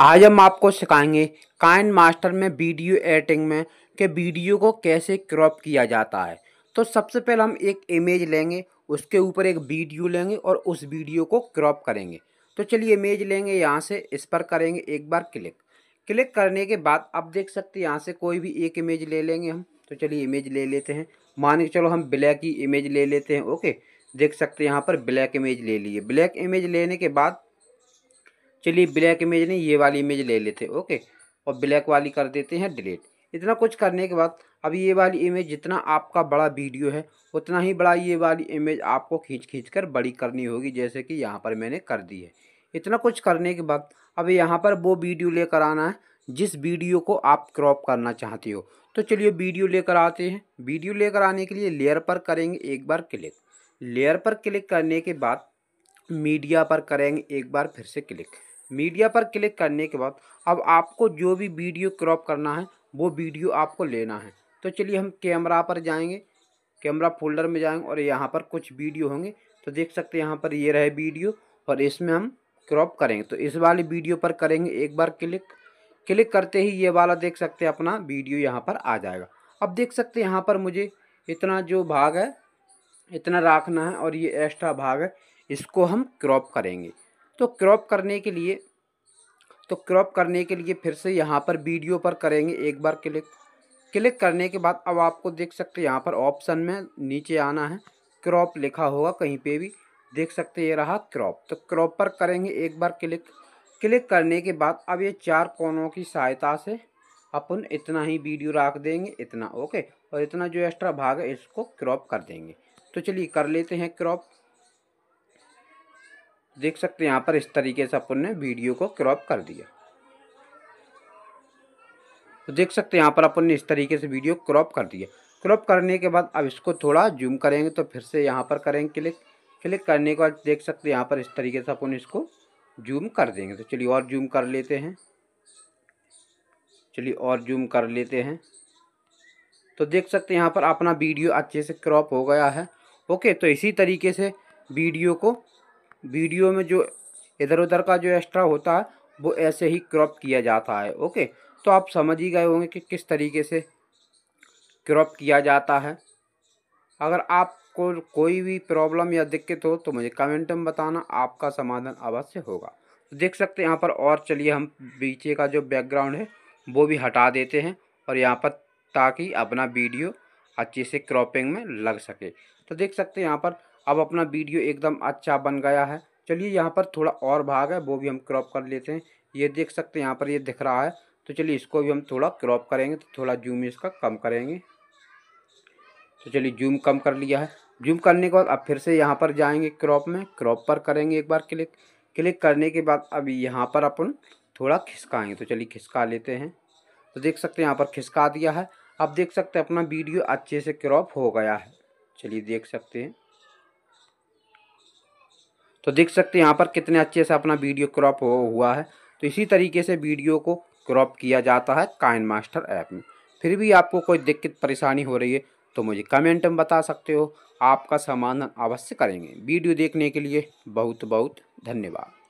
आज हम आपको सिखाएंगे काइन मास्टर में वीडियो एडिटिंग में कि वीडियो को कैसे क्रॉप किया जाता है तो सबसे पहले हम एक इमेज लेंगे उसके ऊपर एक वीडियो लेंगे और उस वीडियो को क्रॉप करेंगे तो चलिए इमेज लेंगे यहाँ से इस पर करेंगे एक बार क्लिक क्लिक करने के बाद आप देख सकते हैं यहाँ से कोई भी एक इमेज ले लेंगे हम तो चलिए इमेज ले लेते हैं मान के चलो हम ब्लैक ही इमेज ले लेते हैं ओके देख सकते हैं यहाँ पर ब्लैक इमेज ले लिए ब्लैक इमेज लेने के बाद चलिए ब्लैक इमेज नहीं ये वाली इमेज ले लेते ओके और ब्लैक वाली कर देते हैं डिलीट इतना कुछ करने के बाद अब ये वाली इमेज जितना आपका बड़ा वीडियो है उतना ही बड़ा ये वाली इमेज आपको खींच खींच कर बड़ी करनी होगी जैसे कि यहाँ पर मैंने कर दी है इतना कुछ करने के बाद अब यहाँ पर वो वीडियो लेकर आना है जिस वीडियो को आप क्रॉप करना चाहते हो तो चलिए वीडियो लेकर आते हैं वीडियो लेकर आने के लिए लेयर पर करेंगे एक बार क्लिक लेयर पर क्लिक करने के बाद मीडिया पर करेंगे एक बार फिर से क्लिक मीडिया पर क्लिक करने के बाद अब आपको जो भी वीडियो क्रॉप करना है वो वीडियो आपको लेना है तो चलिए हम कैमरा पर जाएंगे कैमरा फोल्डर में जाएंगे और यहाँ पर कुछ वीडियो होंगे तो देख सकते हैं यहाँ पर ये रहे वीडियो और इसमें हम क्रॉप करेंगे तो इस वाली वीडियो पर करेंगे एक बार क्लिक क्लिक करते ही ये वाला देख सकते हैं अपना वीडियो यहाँ पर आ जाएगा अब देख सकते हैं यहाँ पर मुझे इतना जो भाग है इतना रखना है और ये एक्स्ट्रा भाग है इसको हम क्रॉप करेंगे तो क्रॉप करने के लिए तो क्रॉप करने के लिए फिर से यहाँ पर वीडियो पर करेंगे एक बार क्लिक क्लिक करने के बाद अब आपको देख सकते हैं यहाँ पर ऑप्शन में नीचे आना है क्रॉप लिखा होगा कहीं पे भी देख सकते ये रहा क्रॉप तो क्रॉप पर करेंगे एक बार क्लिक क्लिक करने के बाद अब ये चार कोनों की सहायता से अपन इतना ही वीडियो रख देंगे इतना ओके और इतना जो एक्स्ट्रा भाग है इसको क्रॉप कर देंगे तो चलिए कर लेते हैं क्रॉप देख सकते हैं यहाँ पर इस तरीके से अपन ने वीडियो को क्रॉप कर दिया तो देख सकते हैं यहाँ पर अपन ने इस तरीके से वीडियो क्रॉप कर दिया क्रॉप करने के बाद अब इसको थोड़ा जूम करेंगे तो फिर से यहाँ पर करेंगे क्लिक क्लिक करने के बाद देख सकते हैं यहाँ पर इस तरीके से अपन इसको जूम कर देंगे तो चलिए और जूम कर लेते हैं चलिए और जूम कर लेते हैं तो देख सकते हैं यहाँ पर अपना वीडियो अच्छे से क्रॉप हो गया है ओके तो इसी तरीके से वीडियो को वीडियो में जो इधर उधर का जो एक्स्ट्रा होता है वो ऐसे ही क्रॉप किया जाता है ओके तो आप समझ ही गए होंगे कि किस तरीके से क्रॉप किया जाता है अगर आपको कोई भी प्रॉब्लम या दिक्कत हो तो मुझे कमेंट में बताना आपका समाधान अवश्य होगा तो देख सकते हैं यहाँ पर और चलिए हम पीछे का जो बैकग्राउंड है वो भी हटा देते हैं और यहाँ पर ताकि अपना वीडियो अच्छे से क्रॉपिंग में लग सके तो देख सकते हैं यहाँ पर अब अपना वीडियो एकदम अच्छा बन गया है चलिए यहाँ पर थोड़ा और भाग है वो भी हम क्रॉप कर लेते हैं ये देख सकते हैं यहाँ पर ये दिख रहा है तो चलिए इसको भी हम थोड़ा क्रॉप करेंगे तो थोड़ा जूम इसका कम करेंगे तो चलिए जूम कम कर लिया है जूम करने के बाद अब फिर से यहाँ पर जाएंगे क्रॉप में क्रॉप पर करेंगे एक बार क्लिक क्लिक करने के बाद अब यहाँ पर अपन थोड़ा खिसकाएंगे तो चलिए खिसका लेते हैं तो देख सकते हैं यहाँ पर खिसका दिया है अब देख सकते हैं अपना वीडियो अच्छे से क्रॉप हो गया है चलिए देख सकते हैं तो देख सकते हैं यहाँ पर कितने अच्छे से अपना वीडियो क्रॉप हो हुआ है तो इसी तरीके से वीडियो को क्रॉप किया जाता है काइन मास्टर ऐप में फिर भी आपको कोई दिक्कत परेशानी हो रही है तो मुझे कमेंट में बता सकते हो आपका समाधान अवश्य करेंगे वीडियो देखने के लिए बहुत बहुत धन्यवाद